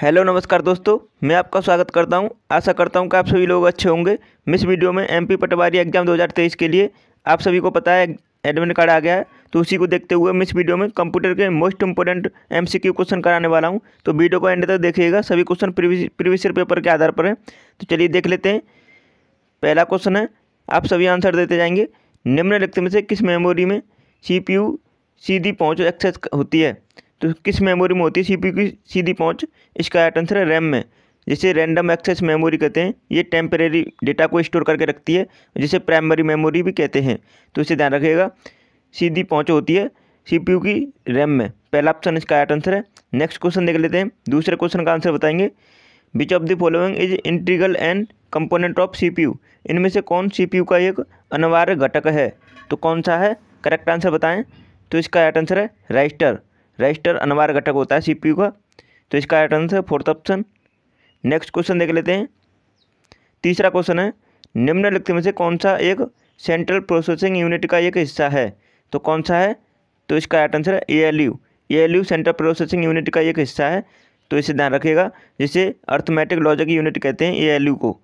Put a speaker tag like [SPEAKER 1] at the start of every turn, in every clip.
[SPEAKER 1] hello नमस्कार दोस्तों मैं आपका स्वागत करता हूं आशा करता हूं कि आप सभी लोग अच्छे होंगे मिस वीडियो में एमपी पटवारी एग्जाम 2023 के लिए आप सभी को पता है एडमिट कार्ड आ गया है तो उसी को देखते हुए मिस वीडियो में कंप्यूटर के मोस्ट इंपॉर्टेंट एमसीक्यू क्वेश्चन कराने वाला हूं तो वीडियो को एंड तक देखिएगा सभी क्वेश्चन प्रीवियस ईयर पेपर के आधार पर हैं तो चलिए देख लेते हैं पहला क्वेश्चन है आप सभी आंसर देते जाएंगे निम्नलिखित में से किस मेमोरी में सी पी सीधी पहुँच एक्सेस होती है तो किस मेमोरी में होती है सीपीयू की सीधी पहुंच इसका राइट आंसर है रैम में जिसे रैंडम एक्सेस मेमोरी कहते हैं ये टेम्परेरी डेटा को स्टोर करके रखती है जिसे प्राइमरी मेमोरी भी कहते हैं तो इसे ध्यान रखिएगा सीधी पहुँच होती है सीपीयू की रैम में पहला ऑप्शन इसका राइट आंसर है नेक्स्ट क्वेश्चन देख लेते हैं दूसरे क्वेश्चन का आंसर बताएंगे which of the following is integral and component of you इनमें से कौन यू का एक अनिवार्य घटक है तो कौन सा है करेक्ट आंसर बताएं तो इसका राइट आंसर है रजिस्टर रजिस्टर अनवार घटक होता है सीपीयू का तो इसका right answer fourth option next question देख लेते हैं तीसरा क्वेश्चन है निम्नलिखित में से कौन सा एक सेंट्रल प्रोसेसिंग यूनिट का एक हिस्सा है तो कौन सा है तो इसका राइट आंसर है A L U A L U central processing unit का एक हिस्सा है तो इसे ध्यान रखिएगा जिसे अर्थमेटिक लॉजिक यूनिट कहते हैं ए एल यू को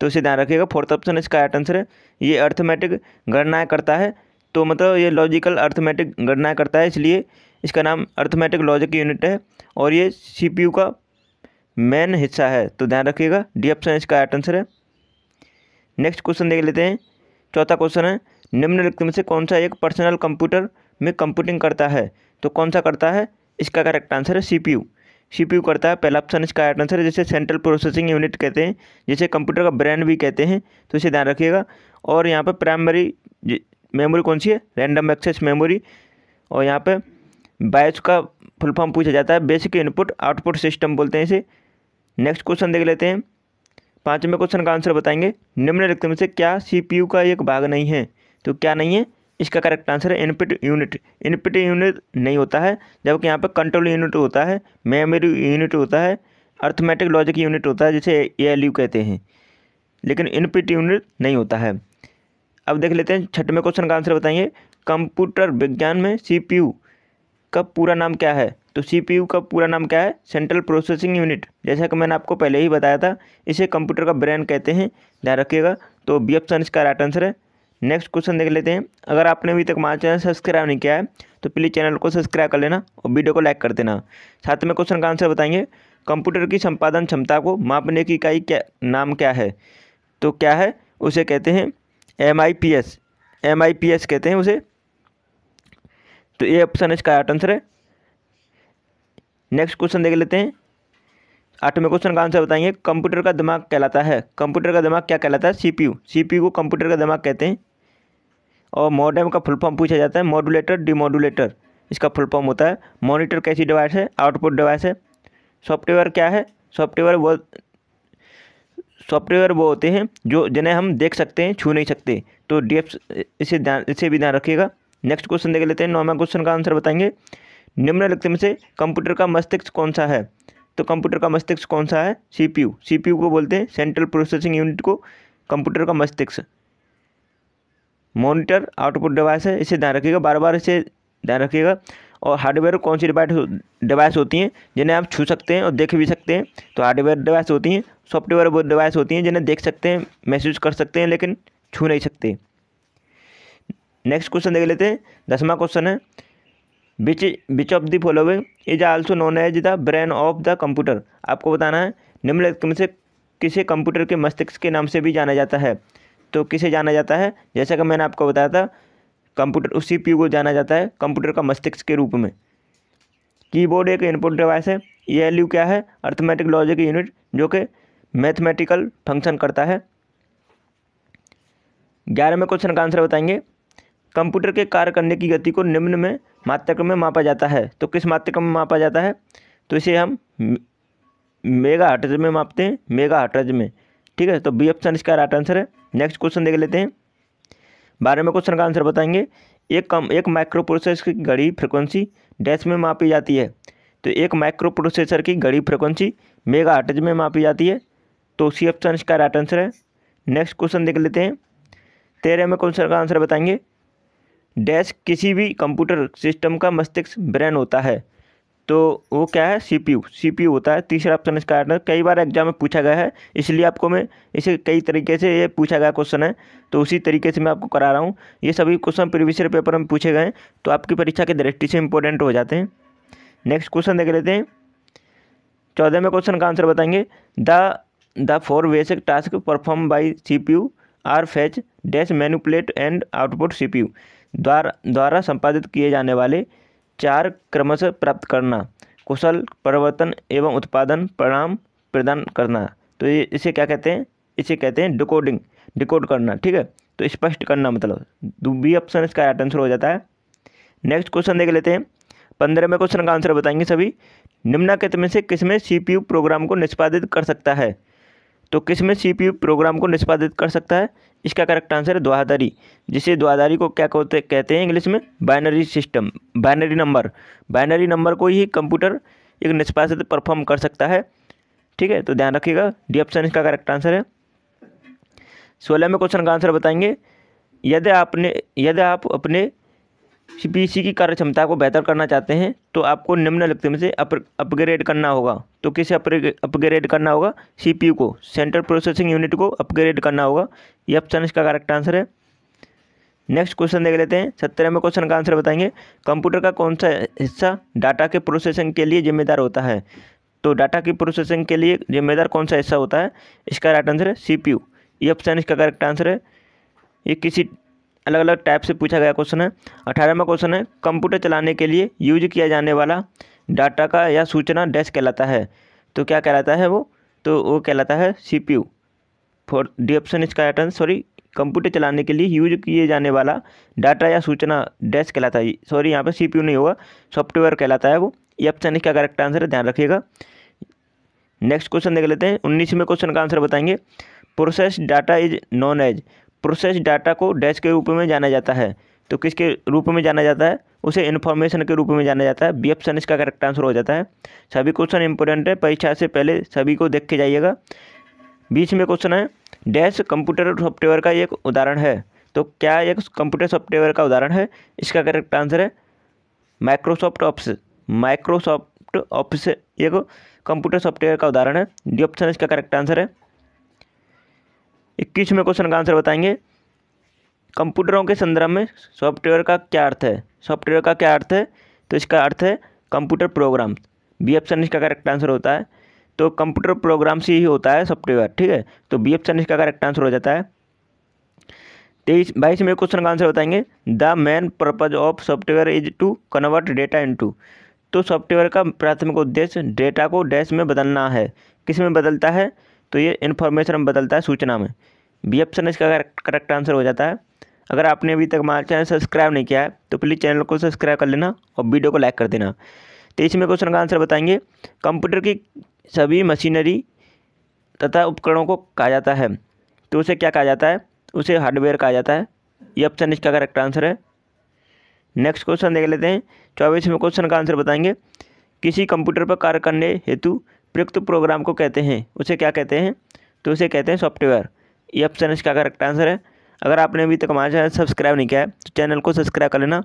[SPEAKER 1] तो इसे ध्यान रखिएगा फोर्थ ऑप्शन इसका राइट आंसर है ये अर्थमेटिक गणनाएँ करता है तो मतलब ये लॉजिकल अर्थमेटिक गणनाएँ करता है इसलिए इसका नाम अर्थमेटिक लॉजिक यूनिट है और ये सीपीयू का मेन हिस्सा है तो ध्यान रखिएगा डी ऑप्शन इसका राइट आंसर है नेक्स्ट क्वेश्चन देख लेते हैं चौथा क्वेश्चन है निम्नलिखित में से कौन सा एक पर्सनल कंप्यूटर में कंप्यूटिंग करता है तो कौन सा करता है इसका करेक्ट आंसर है सीपीयू सीपीयू करता है पहला ऑप्शन इसका राइट आंसर है जिसे सेंट्रल प्रोसेसिंग यूनिट कहते हैं जिसे कंप्यूटर का ब्रांड भी कहते हैं तो इसे ध्यान रखिएगा और यहाँ पर प्राइमरी मेमोरी कौन सी है रैंडम एक्सेस मेमोरी और यहाँ पर बैच का फुल फॉर्म पूछा जाता है बेसिक इनपुट आउटपुट सिस्टम बोलते हैं इसे नेक्स्ट क्वेश्चन देख लेते हैं पाँचवें क्वेश्चन का आंसर बताएंगे निम्नलिखित में से क्या सीपीयू का एक भाग नहीं है तो क्या नहीं है इसका करेक्ट आंसर है इनपुट यूनिट इनपुट यूनिट नहीं होता है जबकि यहाँ पर कंट्रोल यूनिट होता है मेमोरी यूनिट होता है अर्थमेटिक लॉजिक यूनिट होता है जिसे ए कहते हैं लेकिन इनपुट यूनिट नहीं होता है अब देख लेते हैं छठवें क्वेश्चन का आंसर बताइए कंप्यूटर विज्ञान में सीपीयू का पूरा नाम क्या है तो सीपीयू का पूरा नाम क्या है सेंट्रल प्रोसेसिंग यूनिट जैसा कि मैंने आपको पहले ही बताया था इसे कंप्यूटर का ब्रेन कहते हैं ध्यान रखिएगा तो बी ऑप्शन इसका राइट आंसर है नेक्स्ट क्वेश्चन देख लेते हैं अगर आपने अभी तक हमारा चैनल सब्सक्राइब नहीं किया है तो प्लीज़ चैनल को सब्सक्राइब कर लेना और वीडियो को लाइक कर देना साथ में क्वेश्चन का आंसर बताएंगे कंप्यूटर की संपादन क्षमता को मापने की इकाई क्या नाम क्या है तो क्या है उसे कहते हैं M I P S M I P S कहते हैं उसे तो ये ऑप्शन इसका आठ आंसर है नेक्स्ट क्वेश्चन देख लेते हैं आठवें क्वेश्चन का आंसर बताएंगे कंप्यूटर का दिमाग कहलाता है कंप्यूटर का दिमाग क्या कहलाता है सीपीयू सीपीयू को कंप्यूटर का दिमाग कहते हैं और मॉडम का फुल फॉर्म पूछा जाता है मॉड्यूलेटर डिमोडुलेटर इसका फुल फॉर्म होता है मॉनिटर कैसी डिवाइस है आउटपुट डिवाइस है सॉफ्टवेयर क्या है सॉफ्टवेयर वो सॉफ्टवेयर वो होते हैं जो जिन्हें हम देख सकते हैं छू नहीं सकते तो डी इसे ध्यान इसे भी ध्यान रखिएगा नेक्स्ट क्वेश्चन देख लेते हैं नौवा क्वेश्चन का आंसर बताएंगे निम्नलिखित में से कंप्यूटर का मस्तिष्क कौन सा है तो कंप्यूटर का मस्तिष्क कौन सा है सीपीयू सीपीयू को बोलते हैं सेंट्रल प्रोसेसिंग यूनिट को कंप्यूटर का मस्तिष्क मॉनिटर आउटपुट डिवाइस है इसे ध्यान रखिएगा बार बार इसे ध्यान रखिएगा और हार्डवेयर कौन सी डिवाइस होती हैं जिन्हें आप छू सकते हैं और देख भी सकते हैं तो हार्डवेयर डिवाइस होती हैं सॉफ्टवेयर वो डिवाइस होती हैं जिन्हें देख सकते हैं महसूस कर सकते हैं लेकिन छू नहीं सकते नेक्स्ट क्वेश्चन देख लेते हैं दसवा क्वेश्चन है which which of the following is also known as the brain of the computer आपको बताना है निम्नलिखित में से किसे कंप्यूटर के मस्तिष्क के नाम से भी जाना जाता है तो किसे जाना जाता है जैसा कि मैंने आपको बताया था कंप्यूटर उस सी को जाना जाता है कंप्यूटर का मस्तिष्क के रूप में कीबोर्ड एक इनपुट डिवाइस है ई क्या है अर्थमेटिक लॉजिक यूनिट जो कि मैथमेटिकल फंक्शन करता है ग्यारहवें क्वेश्चन का आंसर बताएंगे कंप्यूटर के कार्य करने की गति को निम्न में मात्रक में मापा जाता है तो किस मात्रक में मापा जाता है तो इसे हम मेगा हटज में मापते हैं मेगा हटज में ठीक है तो बी ऑप्शन इसका राइट आंसर है नेक्स्ट क्वेश्चन देख लेते हैं बारहवें क्वेश्चन का आंसर बताएंगे एक कम एक माइक्रो प्रोसेसर की घड़ी फ्रिक्वेंसी डैश में मापी जाती है तो एक माइक्रो प्रोसेसर की घड़ी फ्रिक्वेंसी मेगा हटज में मापी जाती है तो सी ऑप्शन इसका राइट आंसर है नेक्स्ट क्वेश्चन देख लेते हैं तेरह में क्वेश्चन का आंसर बताएंगे डैश किसी भी कंप्यूटर सिस्टम का मस्तिष्क ब्रेन होता है तो वो क्या है सीपीयू सीपीयू होता है तीसरा ऑप्शन इसका आंसर कई बार एग्जाम में पूछा गया है इसलिए आपको मैं इसे कई तरीके से ये पूछा गया क्वेश्चन है तो उसी तरीके से मैं आपको करा रहा हूँ ये सभी क्वेश्चन प्रीवियस ईयर पेपर में पूछे गए हैं तो आपकी परीक्षा की दृष्टि से इंपॉर्टेंट हो जाते हैं नेक्स्ट क्वेश्चन देख लेते हैं चौदहवें क्वेश्चन का आंसर बताएंगे the the four basic task perform by C P U are fetch dash manipulate and output C P U द्वारा द्वारा संपादित किए जाने वाले चार क्रमश प्राप्त करना कुशल परिवर्तन एवं उत्पादन परिणाम प्रदान करना तो ये इसे क्या कहते हैं इसे कहते हैं डिकोडिंग डिकोड करना ठीक है तो स्पष्ट करना मतलब बी ऑप्शन इसका राइट आंसर हो जाता है नेक्स्ट क्वेश्चन देख लेते हैं पंद्रहवें क्वेश्चन का आंसर बताएंगे सभी निम्नाकित में से किसमें यू प्रोग्राम को निष्पादित कर सकता है तो किस में सी प्रोग्राम को निष्पादित कर सकता है इसका करेक्ट आंसर है द्वादारी जिसे द्वादारी को क्या कहते कहते हैं इंग्लिश में binary system binary number binary number को ही कंप्यूटर एक निष्पादित परफॉर्म कर सकता है ठीक है तो ध्यान रखिएगा डी ऑप्शन इसका करेक्ट आंसर है सोलह में क्वेश्चन का आंसर बताएंगे यदि आपने यदि आप अपने सी की कार्य क्षमता को बेहतर करना चाहते हैं तो आपको निम्नलिखित में से अपग्रेड करना होगा तो किसे अपग्रेड करना होगा सी को सेंट्रल प्रोसेसिंग यूनिट को अपग्रेड करना होगा ये ऑप्शन इसका करेक्ट आंसर है नेक्स्ट क्वेश्चन देख लेते हैं सत्रहवें क्वेश्चन का आंसर बताएंगे कंप्यूटर का कौन सा हिस्सा डाटा के प्रोसेसिंग के लिए जिम्मेदार होता है तो डाटा की प्रोसेसिंग के लिए जिम्मेदार कौन सा हिस्सा होता है इसका राइट आंसर है सीपीयू ये ऑप्शन इसका करेक्ट आंसर है ये किसी अलग अलग टाइप से पूछा गया क्वेश्चन है अठारहवा क्वेश्चन है कंप्यूटर चलाने के लिए यूज किया जाने वाला डाटा का या सूचना डैश कहलाता है तो क्या कहलाता है वो तो वो कहलाता है C P U for D option इसका आटन सॉरी कंप्यूटर चलाने के लिए यूज किए जाने वाला डाटा या सूचना डैश कहलाता है सॉरी यहाँ पर सी पी यू नहीं होगा सॉफ्टवेयर कहलाता है वो ये ऑप्शन इसका करेक्ट आंसर है ध्यान रखिएगा नेक्स्ट क्वेश्चन देख लेते हैं उन्नीसवें क्वेश्चन का आंसर बताएंगे process data is known as process data को डैश के रूप में जाना जाता है तो किसके रूप में जाना जाता है उसे इन्फॉर्मेशन के रूप में जाना जाता है बी ऑप्शन इसका करेक्ट आंसर हो जाता है सभी क्वेश्चन इंपॉर्टेंट है परीक्षा से पहले सभी को देख के जाइएगा बीच में क्वेश्चन है डैश कंप्यूटर सॉफ्टवेयर का एक उदाहरण है तो क्या एक कंप्यूटर सॉफ्टवेयर का उदाहरण है इसका करेक्ट आंसर है माइक्रोसॉफ्ट ऑफिस माइक्रोसॉफ्ट ऑफिस एक कंप्यूटर सॉफ्टवेयर का उदाहरण है डी ऑप्शन इसका करेक्ट आंसर है इक्कीसवें क्वेश्चन का आंसर बताएंगे कंप्यूटरों के संदर्भ में सॉफ्टवेयर का क्या अर्थ है सॉफ्टवेयर का क्या अर्थ है तो इसका अर्थ है कंप्यूटर प्रोग्राम बी ऑप्शन इसका करेक्ट आंसर होता है तो कंप्यूटर प्रोग्राम्स ही होता है सॉफ्टवेयर ठीक है तो बी ऑप्शन इसका करेक्ट आंसर हो जाता है तेईस बाईस में क्वेश्चन का आंसर बताएंगे the main purpose of software is to convert data into तो सॉफ्टवेयर का प्राथमिक उद्देश्य डेटा को डैश में बदलना है किस में बदलता है तो ये इन्फॉर्मेशन बदलता है सूचना में बी ऑप्शन इसका करेक्ट आंसर हो जाता है अगर आपने अभी तक हमारा चैनल सब्सक्राइब नहीं किया है तो प्लीज़ चैनल को सब्सक्राइब कर लेना और वीडियो को लाइक कर देना तेईसवें तो क्वेश्चन का आंसर बताएंगे कंप्यूटर की सभी मशीनरी तथा उपकरणों को कहा जाता है तो उसे क्या कहा जाता है उसे हार्डवेयर कहा जाता है ये ऑप्शन इसका करेक्ट आंसर है नेक्स्ट क्वेश्चन देख लेते हैं चौबीसवें क्वेश्चन का आंसर बताएंगे किसी कंप्यूटर पर कार्य करने हेतु प्रयुक्त प्रोग्राम को कहते हैं उसे क्या कहते हैं तो उसे कहते हैं सॉफ्टवेयर ये ऑप्शन इसका करेक्ट आंसर है अगर आपने अभी तक हमारे चैनल सब्सक्राइब नहीं किया है तो चैनल को सब्सक्राइब कर लेना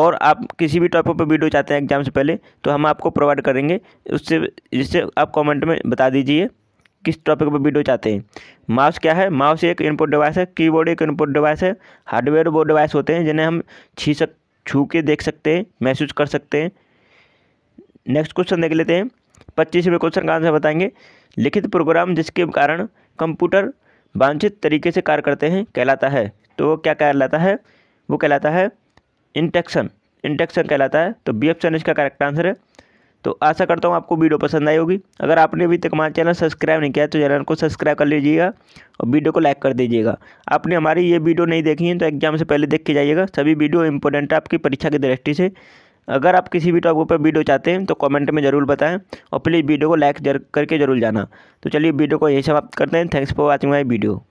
[SPEAKER 1] और आप किसी भी टॉपिक पर वीडियो चाहते हैं एग्जाम से पहले तो हम आपको प्रोवाइड करेंगे उससे जिससे आप कमेंट में बता दीजिए किस टॉपिक पर वीडियो चाहते हैं माउस क्या है माउस एक इनपुट डिवाइस है कीबोर्ड एक इनपुट डिवाइस है हार्डवेयर वो डिवाइस होते हैं जिन्हें हम छी सक छू के देख सकते हैं महसूस कर सकते हैं नेक्स्ट क्वेश्चन देख लेते हैं पच्चीसवें क्वेश्चन का आंसर बताएंगे लिखित प्रोग्राम जिसके कारण कंप्यूटर वांछित तरीके से कार्य करते हैं कहलाता है तो वो क्या कहलाता है वो कहलाता है इंटेक्शन इंटेक्शन कहलाता है तो बी ऑप्शन इसका करेक्ट आंसर है तो आशा करता हूँ आपको वीडियो पसंद आई होगी अगर आपने अभी तक हमारा चैनल सब्सक्राइब नहीं किया तो चैनल को सब्सक्राइब कर लीजिएगा और वीडियो को लाइक कर दीजिएगा आपने हमारी ये वीडियो नहीं देखी है तो एग्जाम से पहले देख के जाइएगा सभी वीडियो इंपॉर्टेंट है आपकी परीक्षा की दृष्टि से अगर आप किसी भी टॉपिक पर वीडियो चाहते हैं तो कमेंट में ज़रूर बताएं और प्लीज़ वीडियो को लाइक करके जरूर जाना तो चलिए वीडियो को यही समाप्त करते हैं thanks for watching my video